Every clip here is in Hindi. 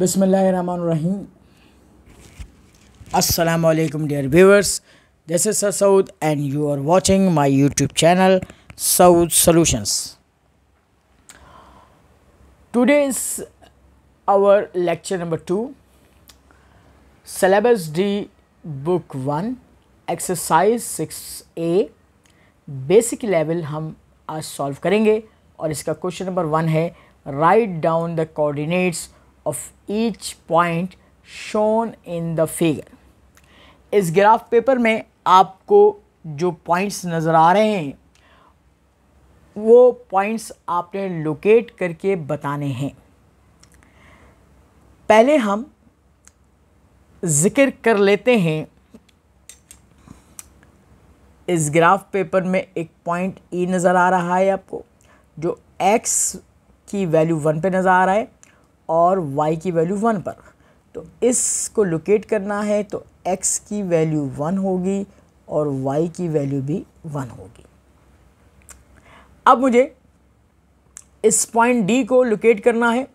बसमीम अल्लाम dear viewers this is Saud and you are watching my YouTube channel Saud solutions today is our lecture number two syllabus D book one exercise six A basic level हम आज सॉल्व करेंगे और इसका क्वेश्चन नंबर वन है right down the coordinates of each point shown in the figure. इस ग्राफ पेपर में आपको जो पॉइंट्स नज़र आ रहे हैं वो पॉइंट्स आपने लोकेट करके बताने हैं पहले हम ज़िक्र कर लेते हैं इस ग्राफ पेपर में एक पॉइंट ई नज़र आ रहा है आपको जो एक्स की वैल्यू वन पे नज़र आ रहा है और y की वैल्यू वन पर तो इसको लोकेट करना है तो x की वैल्यू वन होगी और y की वैल्यू भी वन होगी अब मुझे इस पॉइंट D को लोकेट करना है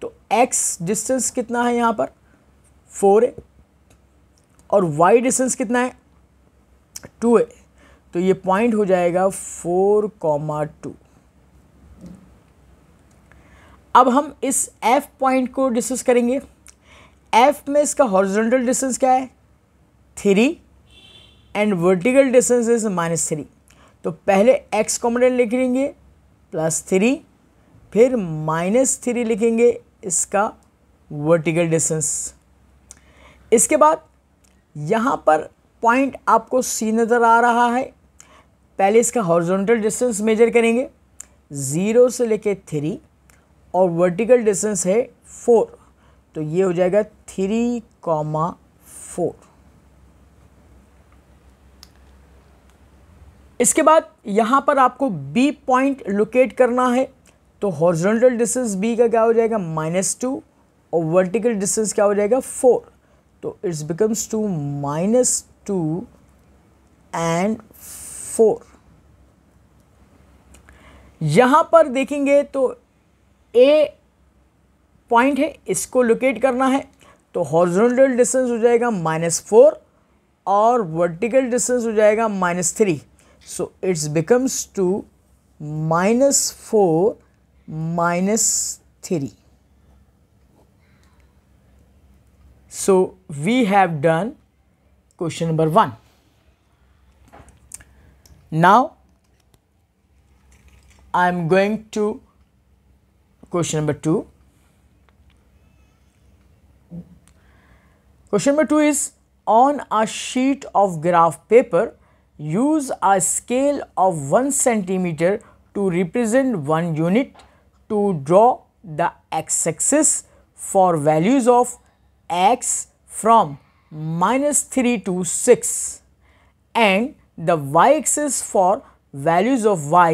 तो x डिस्टेंस कितना है यहाँ पर फोर ए और y डिस्टेंस कितना है टू ए तो ये पॉइंट हो जाएगा फोर कॉमा टू अब हम इस एफ पॉइंट को डिस्कस करेंगे एफ में इसका हॉरिजॉन्टल डिस्टेंस क्या है three and vertical distance is minus three तो पहले एक्स कॉमोडेंट लिख लेंगे प्लस थ्री फिर माइनस थ्री लिखेंगे इसका वर्टिकल डिस्टेंस इसके बाद यहाँ पर पॉइंट आपको सी नज़र आ रहा है पहले इसका हॉरिजॉन्टल डिस्टेंस मेजर करेंगे ज़ीरो से लेके थ्री और वर्टिकल डिस्टेंस है फोर तो ये हो जाएगा थ्री कॉमा फोर इसके बाद यहाँ पर आपको बी पॉइंट लोकेट करना है तो हॉर्जोनटल डिस्टेंस बी का क्या हो जाएगा माइनस टू और वर्टिकल डिस्टेंस क्या हो जाएगा फोर तो it's becomes to minus two and four यहाँ पर देखेंगे तो ए पॉइंट है इसको लोकेट करना है तो हॉर्जोनटल डिस्टेंस हो जाएगा माइनस फोर और वर्टिकल डिस्टेंस हो जाएगा minus three so it's becomes to minus four minus three so we have done question number one now I am going to question number 2. Question number 2 is on a sheet of graph paper use a scale of 1 centimeter to represent one unit to draw the x axis for values of x from minus 3 to 6 and the y axis for values of y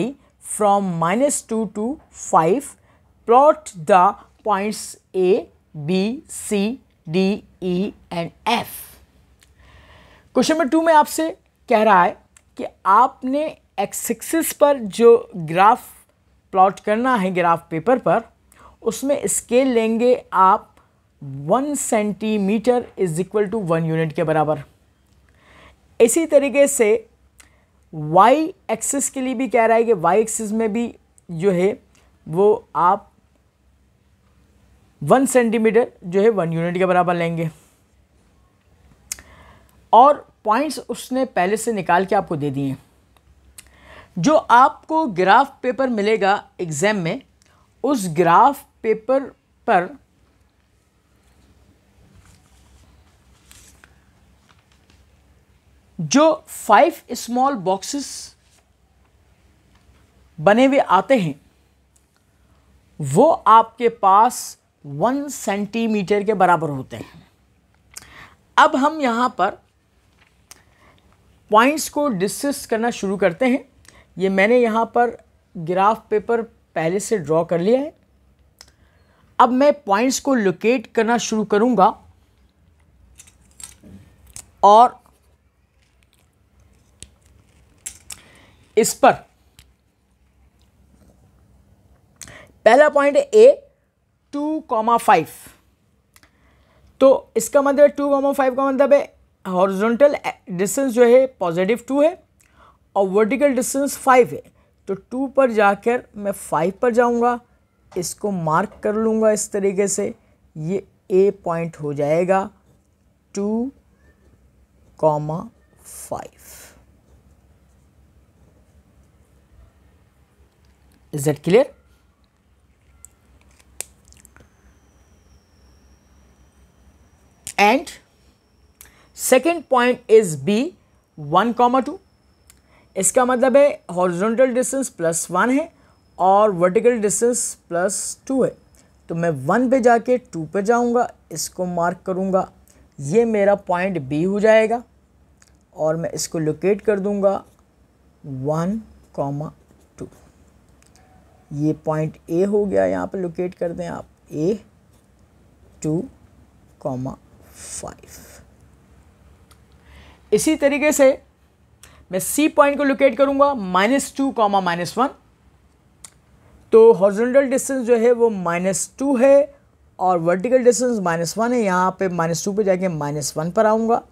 from minus 2 to 5 plot the points A, B, C, D, E and F. Question number two में आपसे कह रहा है कि आपने एक्सिस पर जो ग्राफ प्लॉट करना है ग्राफ पेपर पर उसमें स्केल लेंगे आप one centimetre is equal to one unit के बराबर इसी तरीके से वाई एक्सिस के लिए भी कह रहा है कि वाई एक्सिस में भी जो है वो आप वन सेंटीमीटर जो है वन यूनिट के बराबर लेंगे और पॉइंट्स उसने पहले से निकाल के आपको दे दिए जो आपको ग्राफ पेपर मिलेगा एग्ज़ाम में उस ग्राफ पेपर पर जो फाइव स्मॉल बॉक्सेस बने हुए आते हैं वो आपके पास वन सेंटीमीटर के बराबर होते हैं अब हम यहाँ पर पॉइंट्स को डिस्कस करना शुरू करते हैं ये मैंने यहाँ पर ग्राफ पेपर पहले से ड्रॉ कर लिया है अब मैं पॉइंट्स को लोकेट करना शुरू करूँगा और इस पर पहला point A two comma five तो इसका मतलब टू कॉमा फाइव का मतलब है हॉरिजॉन्टल डिस्टेंस जो है पॉजिटिव टू है और वर्टिकल डिस्टेंस फाइव है तो टू पर जाकर मैं फाइव पर जाऊंगा इसको मार्क कर लूँगा इस तरीके से ये ए पॉइंट हो जाएगा two comma five is that clear and second point is b one comma two इसका मतलब है हॉरिजॉन्टल डिस्टेंस प्लस वन है और वर्टिकल डिस्टेंस प्लस टू है तो मैं वन पे जाके टू पे जाऊंगा इसको मार्क करूंगा ये मेरा पॉइंट बी हो जाएगा और मैं इसको लोकेट कर दूंगा वन कॉमा टू ये पॉइंट ए हो गया यहाँ पे लोकेट कर दें आप ए टू कॉमा फाइव इसी तरीके से मैं सी पॉइंट को लोकेट करूंगा minus two comma minus one तो हॉर्जोनटल डिस्टेंस जो है वो माइनस टू है और वर्टिकल डिस्टेंस माइनस वन है यहाँ पे माइनस टू पर जाके माइनस वन पर आऊँगा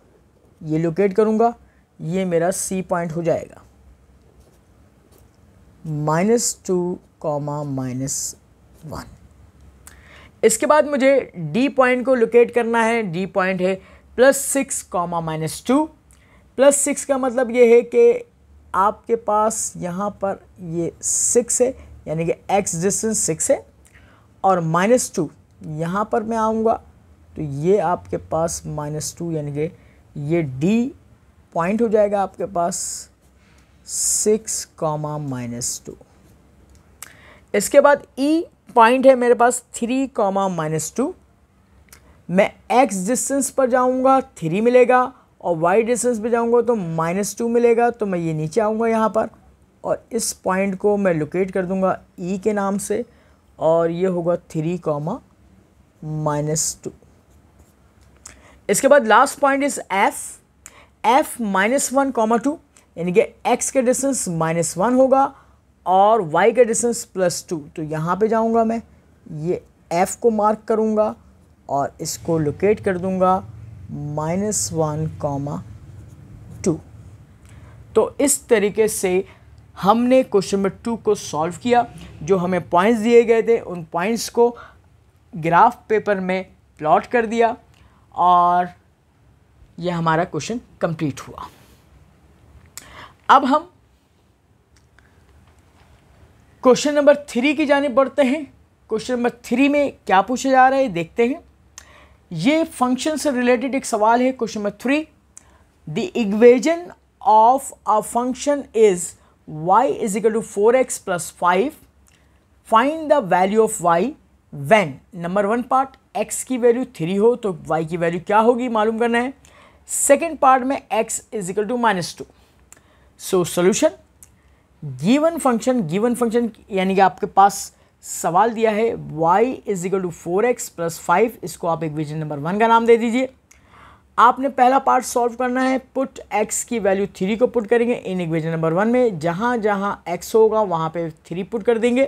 ये लोकेट करूँगा ये मेरा सी पॉइंट हो जाएगा minus two comma minus one इसके बाद मुझे डी पॉइंट को लोकेट करना है डी पॉइंट है plus six comma minus two plus six का मतलब ये है कि आपके पास यहाँ पर ये सिक्स है यानी कि एक्स डिस्टेंस सिक्स है और माइनस टू यहाँ पर मैं आऊँगा तो ये आपके पास माइनस टू यानी कि ये डी पॉइंट हो जाएगा आपके पास सिक्स कॉमा माइनस टू इसके बाद ई e, पॉइंट है मेरे पास थ्री कॉमा माइनस टू मैं एक्स डिस्टेंस पर जाऊंगा थ्री मिलेगा और वाई डिस्टेंस पर जाऊंगा तो माइनस टू मिलेगा तो मैं ये नीचे आऊँगा यहाँ पर और इस पॉइंट को मैं लोकेट कर दूंगा ई e के नाम से और ये होगा थ्री कॉमा माइनस टू इसके बाद last point is F F minus one comma two यानी कि एक्स का डिस्टेंस माइनस वन होगा और y का डिस्टेंस प्लस टू तो यहाँ पे जाऊँगा मैं ये f को मार्क करूँगा और इसको लोकेट कर दूँगा माइनस वन कॉमा टू तो इस तरीके से हमने क्वेश्चन नंबर टू को सॉल्व किया जो हमें पॉइंट्स दिए गए थे उन पॉइंट्स को ग्राफ पेपर में प्लॉट कर दिया और यह हमारा क्वेश्चन कंप्लीट हुआ अब हम क्वेश्चन नंबर थ्री की जानब बढ़ते हैं क्वेश्चन नंबर थ्री में क्या पूछा जा रहा है देखते हैं ये फंक्शन से रिलेटेड एक सवाल है question number three the equation of a function is y is equal to four x plus five find the value of y when number one part x की वैल्यू थ्री हो तो y की वैल्यू क्या होगी मालूम करना है सेकेंड पार्ट में x is equal to minus two so solution given function given function यानी कि आपके पास सवाल दिया है y is equal to four x plus five इसको आप इक्वेशन नंबर वन का नाम दे दीजिए आपने पहला पार्ट सॉल्व करना है पुट x की वैल्यू थ्री को पुट करेंगे इन इक्वेशन नंबर वन में जहाँ जहाँ x होगा वहाँ पे थ्री पुट कर देंगे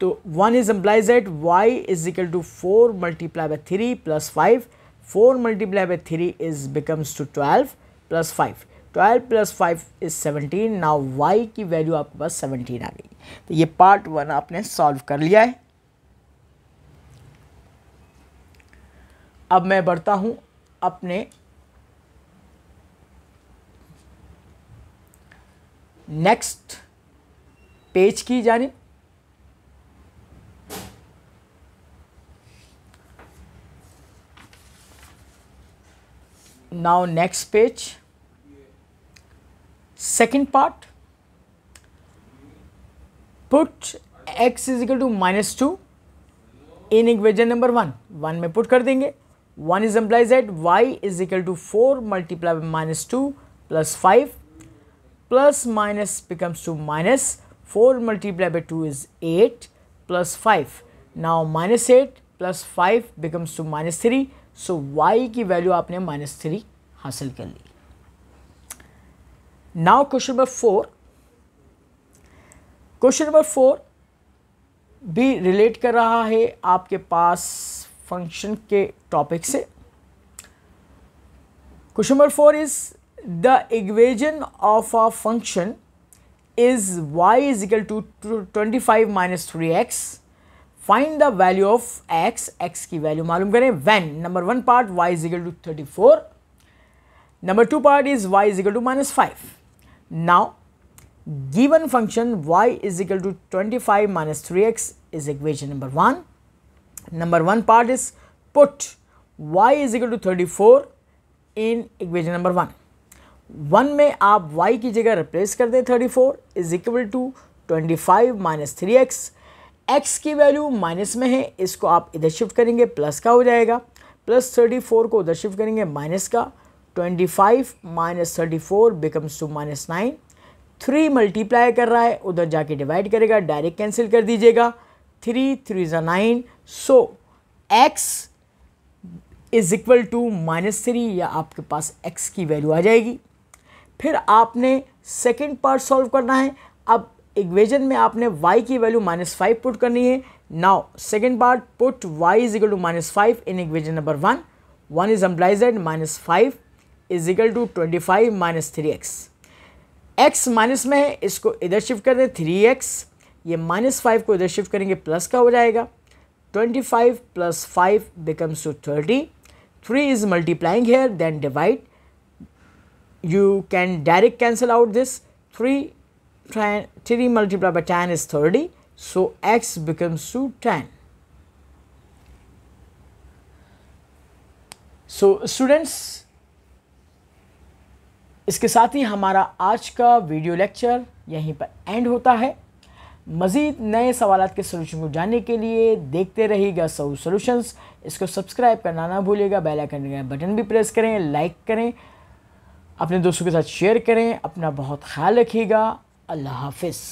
तो one is implies at y is equal to four multiply by three plus five four multiply by three is becomes to twelve plus five twelve plus five is seventeen now y की वैल्यू आपके पास सेवनटीन आ गई तो ये पार्ट वन आपने सॉल्व कर लिया है अब मैं बढ़ता हूं अपने नेक्स्ट पेज की जाने now next page Second part, put x is equal to minus two in equation number one one में पुट कर देंगे one is implies at y is equal to four multiply by minus two plus five plus minus becomes to minus four multiply by two is eight plus five now minus eight plus five becomes to minus three so y की वैल्यू आपने माइनस थ्री हासिल कर ली Now question number 4. Question number 4 भी रिलेट कर रहा है आपके पास फंक्शन के टॉपिक से question number 4 is the equation of a function is y is equal to twenty five minus three x find the value of x x की वैल्यू मालूम करें when number one part y is equal to thirty four number two part is y is equal to minus five Now, given function y is equal to 25 minus 3x is equation number 1. Number 1 part is put y is equal to 34 in equation number one one में आप y की जगह रिप्लेस कर दें 34 four is equal to twenty five minus three x x की वैल्यू माइनस में है इसको आप इधर शिफ्ट करेंगे प्लस का हो जाएगा प्लस थर्टी फोर को उधर शिफ्ट करेंगे माइनस का 25 minus thirty becomes to minus nine three multiply कर रहा है उधर जाके डिवाइड करेगा डायरेक्ट कैंसिल कर दीजिएगा थ्री थ्री ज़ा nine so x is equal to minus three या आपके पास एक्स की वैल्यू आ जाएगी फिर आपने सेकेंड पार्ट सॉल्व करना है अब इक्वेजन में आपने y की वैल्यू माइनस फाइव पुट करनी है now second part put y is equal to minus five in equation number one one is implies minus five is equal to twenty five minus three x x minus में है इसको इधर शिफ्ट कर दें थ्री एक्स ये माइनस फाइव को इधर शिफ्ट करेंगे प्लस का हो जाएगा twenty five plus five becomes to thirty three is multiplying here then divide you can direct cancel out this three three multiply multiplied ten is thirty so x becomes to 2 so students इसके साथ ही हमारा आज का वीडियो लेक्चर यहीं पर एंड होता है मज़ीद नए सवाल के सोल्यूशन को जानने के लिए देखते रहिएगा सऊ सोल्यूशंस इसको सब्सक्राइब करना ना भूलिएगा बेल आइकन का बटन भी प्रेस करें लाइक करें अपने दोस्तों के साथ शेयर करें अपना बहुत ख्याल रखिएगा अल्लाह हाफिज़